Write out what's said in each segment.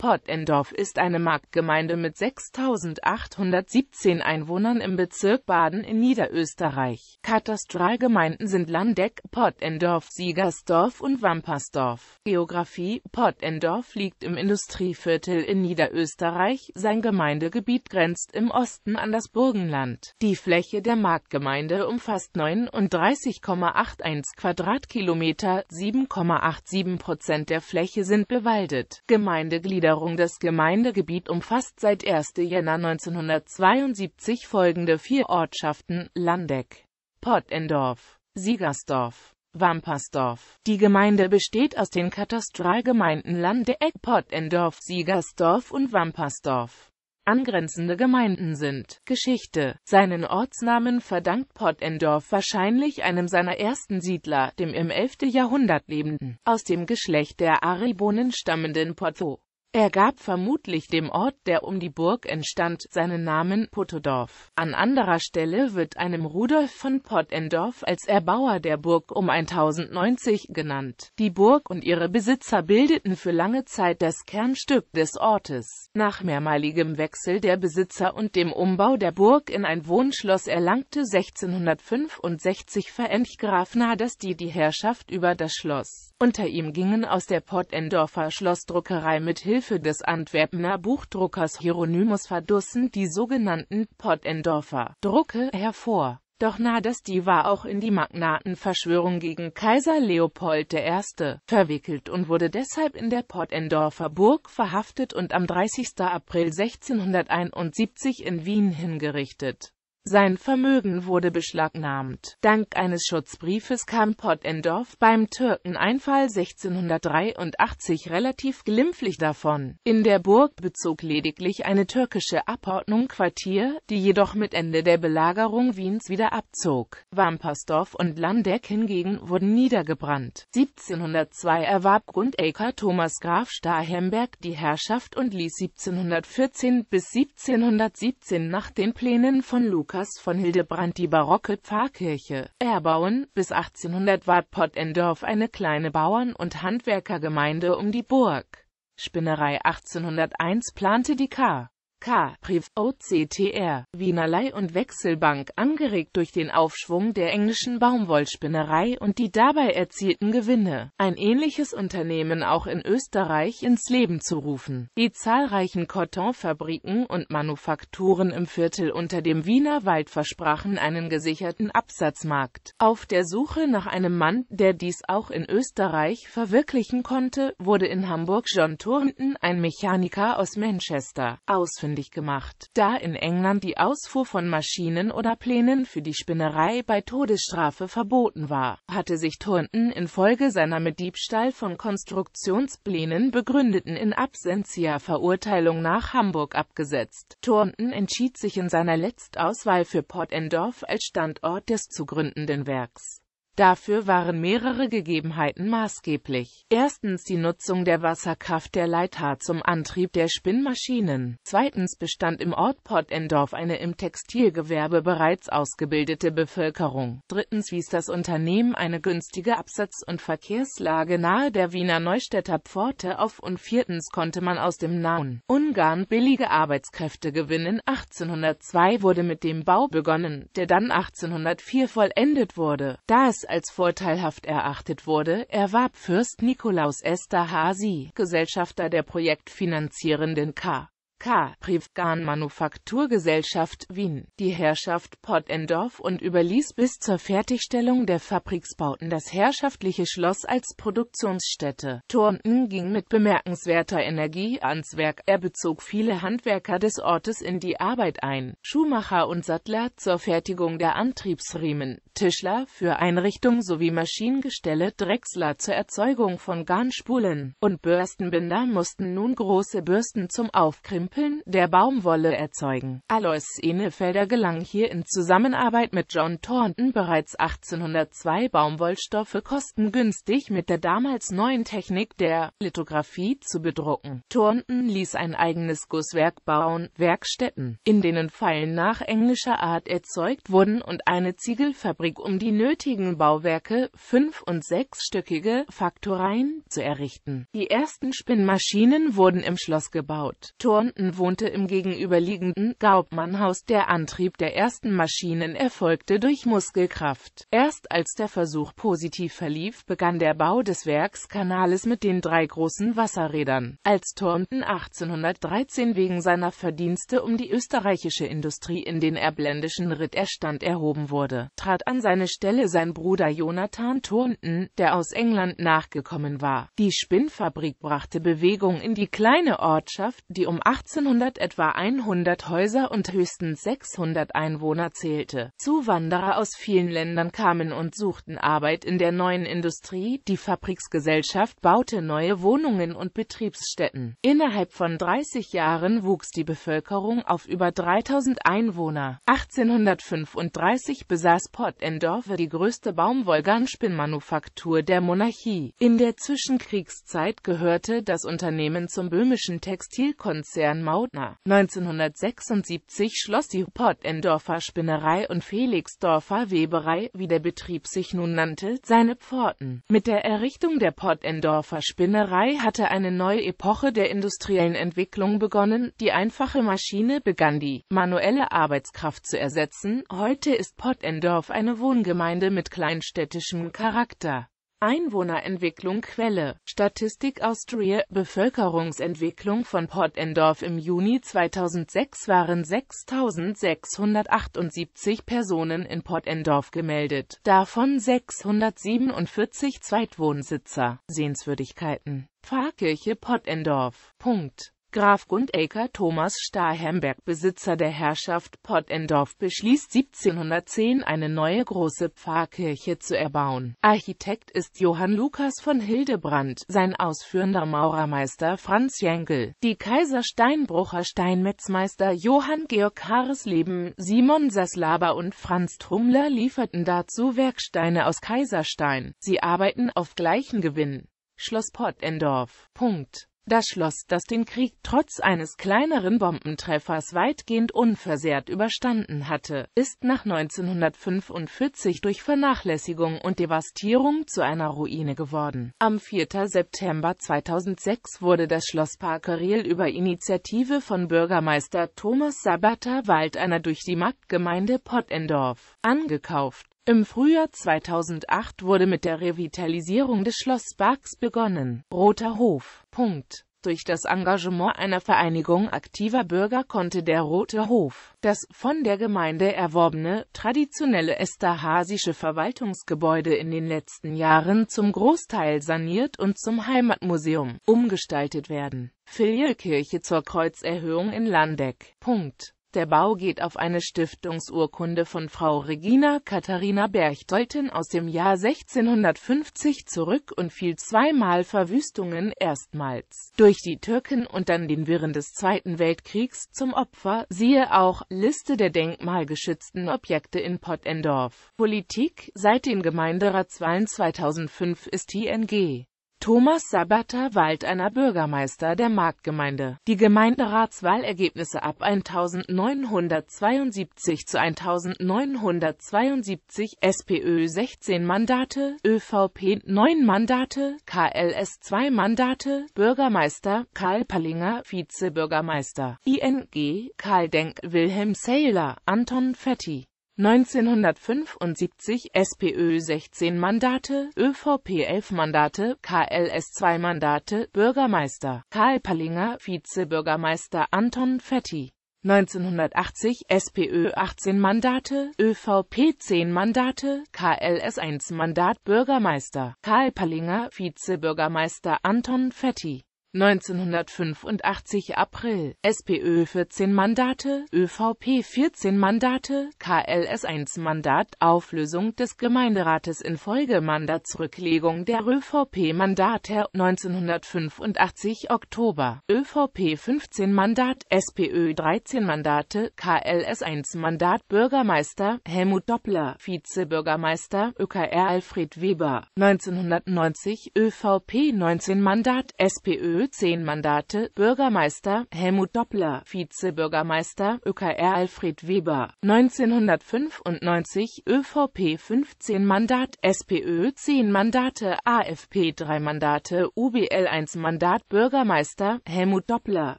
Pottendorf ist eine Marktgemeinde mit 6.817 Einwohnern im Bezirk Baden in Niederösterreich. Katastralgemeinden sind Landeck, Pottendorf, Siegersdorf und Wampersdorf. Geografie Pottendorf liegt im Industrieviertel in Niederösterreich, sein Gemeindegebiet grenzt im Osten an das Burgenland. Die Fläche der Marktgemeinde umfasst 39,81 Quadratkilometer, 7,87 Prozent der Fläche sind bewaldet. Gemeindeglieder Änderung das Gemeindegebiet umfasst seit 1. Jänner 1972 folgende vier Ortschaften, Landeck, Pottendorf, Siegersdorf, Wampersdorf. Die Gemeinde besteht aus den Katastralgemeinden Landeck, Pottendorf, Siegersdorf und Wampersdorf. Angrenzende Gemeinden sind Geschichte. Seinen Ortsnamen verdankt Pottendorf wahrscheinlich einem seiner ersten Siedler, dem im 11. Jahrhundert lebenden, aus dem Geschlecht der Aribonen stammenden Potto. Er gab vermutlich dem Ort, der um die Burg entstand, seinen Namen Pottodorf. An anderer Stelle wird einem Rudolf von Pottendorf als Erbauer der Burg um 1090 genannt. Die Burg und ihre Besitzer bildeten für lange Zeit das Kernstück des Ortes. Nach mehrmaligem Wechsel der Besitzer und dem Umbau der Burg in ein Wohnschloss erlangte 1665 Verenchgraf Nadersti die Herrschaft über das Schloss. Unter ihm gingen aus der Pottendorfer Schlossdruckerei mit Hilfe Hilfe des Antwerpener Buchdruckers Hieronymus Verdussen die sogenannten Pottendorfer Drucke hervor. Doch Nadesti war auch in die Magnatenverschwörung gegen Kaiser Leopold I. verwickelt und wurde deshalb in der Pottendorfer Burg verhaftet und am 30. April 1671 in Wien hingerichtet. Sein Vermögen wurde beschlagnahmt. Dank eines Schutzbriefes kam Pottendorf beim Türkeneinfall 1683 relativ glimpflich davon. In der Burg bezog lediglich eine türkische Abordnung Quartier, die jedoch mit Ende der Belagerung Wiens wieder abzog. Wampersdorf und Landeck hingegen wurden niedergebrannt. 1702 erwarb Grundäcker Thomas Graf Starhemberg die Herrschaft und ließ 1714 bis 1717 nach den Plänen von Luke Lukas von Hildebrand die barocke Pfarrkirche erbauen. Bis 1800 war Pottendorf eine kleine Bauern- und Handwerkergemeinde um die Burg. Spinnerei 1801 plante die K. K. Priv, OCTR, Wienerlei und Wechselbank angeregt durch den Aufschwung der englischen Baumwollspinnerei und die dabei erzielten Gewinne, ein ähnliches Unternehmen auch in Österreich ins Leben zu rufen. Die zahlreichen Kartonfabriken und Manufakturen im Viertel unter dem Wiener Wald versprachen einen gesicherten Absatzmarkt. Auf der Suche nach einem Mann, der dies auch in Österreich verwirklichen konnte, wurde in Hamburg John Turnton, ein Mechaniker aus Manchester, ausfindig ausfindig gemacht, da in England die Ausfuhr von Maschinen oder Plänen für die Spinnerei bei Todesstrafe verboten war, hatte sich Thornton infolge seiner mit Diebstahl von Konstruktionsplänen begründeten in absentia Verurteilung nach Hamburg abgesetzt. Thornton entschied sich in seiner Letztauswahl für Port als Standort des zu gründenden Werks. Dafür waren mehrere Gegebenheiten maßgeblich. Erstens die Nutzung der Wasserkraft der Leitha zum Antrieb der Spinnmaschinen. Zweitens bestand im Ort Pottendorf eine im Textilgewerbe bereits ausgebildete Bevölkerung. Drittens wies das Unternehmen eine günstige Absatz- und Verkehrslage nahe der Wiener Neustädter Pforte auf und viertens konnte man aus dem nahen Ungarn billige Arbeitskräfte gewinnen. 1802 wurde mit dem Bau begonnen, der dann 1804 vollendet wurde. Da es dies als vorteilhaft erachtet wurde, erwarb Fürst Nikolaus Esterházy, Gesellschafter der projektfinanzierenden K. K. Manufakturgesellschaft Wien die Herrschaft Pottendorf und überließ bis zur Fertigstellung der Fabriksbauten das herrschaftliche Schloss als Produktionsstätte. Thornton ging mit bemerkenswerter Energie ans Werk, er bezog viele Handwerker des Ortes in die Arbeit ein, Schuhmacher und Sattler zur Fertigung der Antriebsriemen, Tischler für Einrichtung sowie Maschinengestelle, Drechsler zur Erzeugung von Garnspulen und Bürstenbinder mussten nun große Bürsten zum Aufkrimpen Ampeln der Baumwolle erzeugen. Alois Enefelder gelang hier in Zusammenarbeit mit John Thornton bereits 1802 Baumwollstoffe kostengünstig mit der damals neuen Technik der Lithografie zu bedrucken. Thornton ließ ein eigenes Gusswerk bauen, Werkstätten, in denen Pfeilen nach englischer Art erzeugt wurden und eine Ziegelfabrik, um die nötigen Bauwerke, fünf- und sechsstöckige Faktoreien, zu errichten. Die ersten Spinnmaschinen wurden im Schloss gebaut. Thornton Benton wohnte im gegenüberliegenden Gaubmannhaus. Der Antrieb der ersten Maschinen erfolgte durch Muskelkraft. Erst als der Versuch positiv verlief, begann der Bau des Werkskanales mit den drei großen Wasserrädern. Als Turnten 1813 wegen seiner Verdienste um die österreichische Industrie in den erbländischen Ritterstand erhoben wurde, trat an seine Stelle sein Bruder Jonathan Turnten, der aus England nachgekommen war. Die Spinnfabrik brachte Bewegung in die kleine Ortschaft, die um 18 1700 etwa 100 Häuser und höchstens 600 Einwohner zählte. Zuwanderer aus vielen Ländern kamen und suchten Arbeit in der neuen Industrie, die Fabriksgesellschaft baute neue Wohnungen und Betriebsstätten. Innerhalb von 30 Jahren wuchs die Bevölkerung auf über 3000 Einwohner. 1835 besaß Pott die größte Baumwollgarnspinnmanufaktur der Monarchie. In der Zwischenkriegszeit gehörte das Unternehmen zum böhmischen Textilkonzern Christian Mautner. 1976 schloss die Pottendorfer Spinnerei und Felixdorfer Weberei, wie der Betrieb sich nun nannte, seine Pforten. Mit der Errichtung der Pottendorfer Spinnerei hatte eine neue Epoche der industriellen Entwicklung begonnen, die einfache Maschine begann die manuelle Arbeitskraft zu ersetzen, heute ist Pottendorf eine Wohngemeinde mit kleinstädtischem Charakter. Einwohnerentwicklung Quelle Statistik Austria Bevölkerungsentwicklung von Pottendorf im Juni 2006 waren 6.678 Personen in Pottendorf gemeldet, davon 647 Zweitwohnsitzer. Sehenswürdigkeiten Pfarrkirche Pottendorf Punkt Graf Gundecker Thomas Starhemberg, Besitzer der Herrschaft Pottendorf, beschließt 1710 eine neue große Pfarrkirche zu erbauen. Architekt ist Johann Lukas von Hildebrand, sein ausführender Maurermeister Franz Jenkel, die Kaisersteinbrucher Steinmetzmeister Johann Georg Haaresleben, Simon Saslaber und Franz Trummler lieferten dazu Werksteine aus Kaiserstein. Sie arbeiten auf gleichen Gewinn. Schloss Pottendorf. Punkt das Schloss, das den Krieg trotz eines kleineren Bombentreffers weitgehend unversehrt überstanden hatte, ist nach 1945 durch Vernachlässigung und Devastierung zu einer Ruine geworden. Am 4. September 2006 wurde das Schloss Parkeril über Initiative von Bürgermeister Thomas Sabater Wald einer durch die Marktgemeinde Pottendorf angekauft. Im Frühjahr 2008 wurde mit der Revitalisierung des Schlossparks begonnen. Roter Hof. Punkt. Durch das Engagement einer Vereinigung aktiver Bürger konnte der Rote Hof, das von der Gemeinde erworbene, traditionelle esterhasische Verwaltungsgebäude in den letzten Jahren zum Großteil saniert und zum Heimatmuseum umgestaltet werden. Filialkirche zur Kreuzerhöhung in Landeck. Punkt. Der Bau geht auf eine Stiftungsurkunde von Frau Regina Katharina Berchtolten aus dem Jahr 1650 zurück und fiel zweimal Verwüstungen erstmals durch die Türken und dann den Wirren des Zweiten Weltkriegs zum Opfer, siehe auch Liste der denkmalgeschützten Objekte in Pottendorf. Politik Seit den Gemeinderatswahlen 2005 ist ING Thomas Sabater Wald einer Bürgermeister der Marktgemeinde. Die Gemeinderatswahlergebnisse ab 1972 zu 1972 SPÖ 16 Mandate, ÖVP 9 Mandate, KLS 2 Mandate, Bürgermeister Karl Pallinger, Vizebürgermeister, ING Karl Denk, Wilhelm Seiler, Anton Fetti. 1975 SPÖ 16 Mandate, ÖVP 11 Mandate, KLS 2 Mandate, Bürgermeister Karl Pallinger, Vizebürgermeister Anton Fetti. 1980 SPÖ 18 Mandate, ÖVP 10 Mandate, KLS 1 Mandat, Bürgermeister Karl Pallinger, Vizebürgermeister Anton Fetti. 1985 April, SPÖ 14 Mandate, ÖVP 14 Mandate, KLS 1 Mandat, Auflösung des Gemeinderates infolge Mandatsrücklegung der ÖVP-Mandate, 1985 Oktober, ÖVP 15 Mandat, SPÖ 13 Mandate, KLS 1 Mandat, Bürgermeister, Helmut Doppler, Vizebürgermeister, ÖKR Alfred Weber, 1990 ÖVP 19 Mandat, SPÖ FPÖ 10 Mandate, Bürgermeister Helmut Doppler, Vizebürgermeister ÖKR Alfred Weber, 1995 ÖVP 15 Mandat, SPÖ 10 Mandate, AFP 3 Mandate, UBL 1 Mandat, Bürgermeister Helmut Doppler,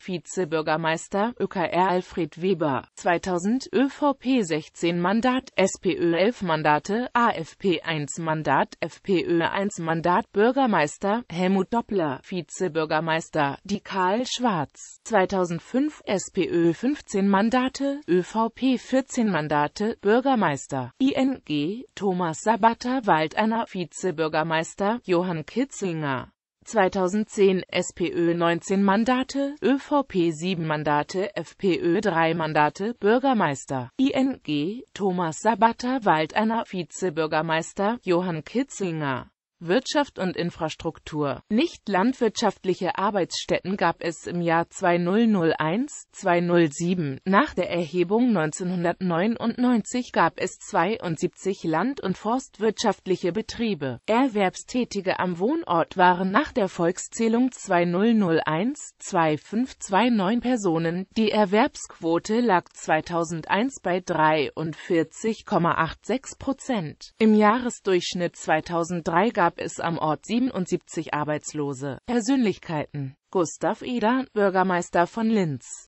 Vizebürgermeister ÖKR Alfred Weber, 2000 ÖVP 16 Mandat, SPÖ 11 Mandate, AFP 1 Mandat, FPÖ 1 Mandat, Bürgermeister Helmut Doppler, Vizebürgermeister Bürgermeister, die Karl Schwarz, 2005, SPÖ 15 Mandate, ÖVP 14 Mandate, Bürgermeister, ING, Thomas Sabater Waldeiner, Vizebürgermeister, Johann Kitzinger. 2010 SPÖ 19 Mandate, ÖVP 7 Mandate, FPÖ 3 Mandate, Bürgermeister, ING, Thomas Sabater Waldeiner, Vizebürgermeister, Johann Kitzinger. Wirtschaft und Infrastruktur. Nicht landwirtschaftliche Arbeitsstätten gab es im Jahr 2001, 2007. Nach der Erhebung 1999 gab es 72 land- und forstwirtschaftliche Betriebe. Erwerbstätige am Wohnort waren nach der Volkszählung 2001, 2529 Personen. Die Erwerbsquote lag 2001 bei 43,86 Prozent. Im Jahresdurchschnitt 2003 gab gab es am Ort 77 arbeitslose Persönlichkeiten. Gustav Eder, Bürgermeister von Linz